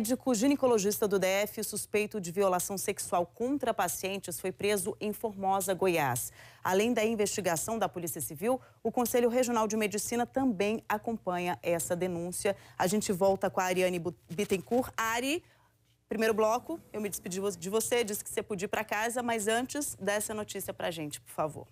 médico ginecologista do DF, suspeito de violação sexual contra pacientes, foi preso em Formosa, Goiás. Além da investigação da Polícia Civil, o Conselho Regional de Medicina também acompanha essa denúncia. A gente volta com a Ariane Bittencourt. Ari, primeiro bloco, eu me despedi de você, disse que você podia ir para casa, mas antes, dê essa notícia para a gente, por favor.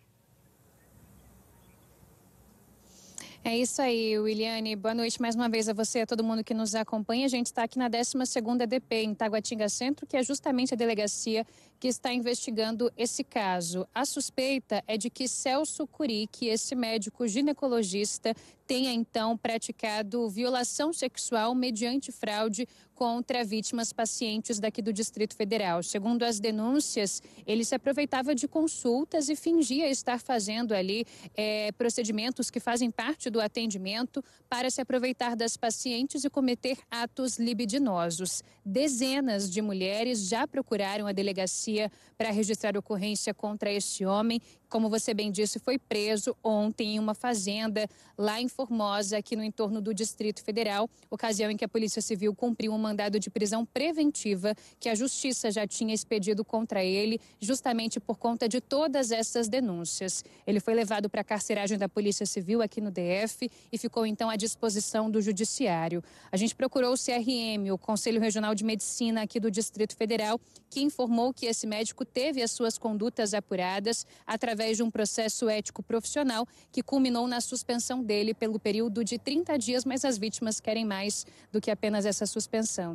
É isso aí, Williane. Boa noite mais uma vez a você e a todo mundo que nos acompanha. A gente está aqui na 12ª DP, em Taguatinga Centro, que é justamente a delegacia que está investigando esse caso. A suspeita é de que Celso Curique, esse médico ginecologista, tenha então praticado violação sexual mediante fraude contra vítimas pacientes daqui do Distrito Federal. Segundo as denúncias, ele se aproveitava de consultas e fingia estar fazendo ali é, procedimentos que fazem parte do atendimento para se aproveitar das pacientes e cometer atos libidinosos. Dezenas de mulheres já procuraram a delegacia para registrar ocorrência contra esse homem como você bem disse, foi preso ontem em uma fazenda lá em Formosa, aqui no entorno do Distrito Federal, ocasião em que a Polícia Civil cumpriu um mandado de prisão preventiva que a Justiça já tinha expedido contra ele, justamente por conta de todas essas denúncias. Ele foi levado para a carceragem da Polícia Civil aqui no DF e ficou então à disposição do Judiciário. A gente procurou o CRM, o Conselho Regional de Medicina aqui do Distrito Federal, que informou que esse médico teve as suas condutas apuradas através através de um processo ético profissional que culminou na suspensão dele pelo período de 30 dias, mas as vítimas querem mais do que apenas essa suspensão.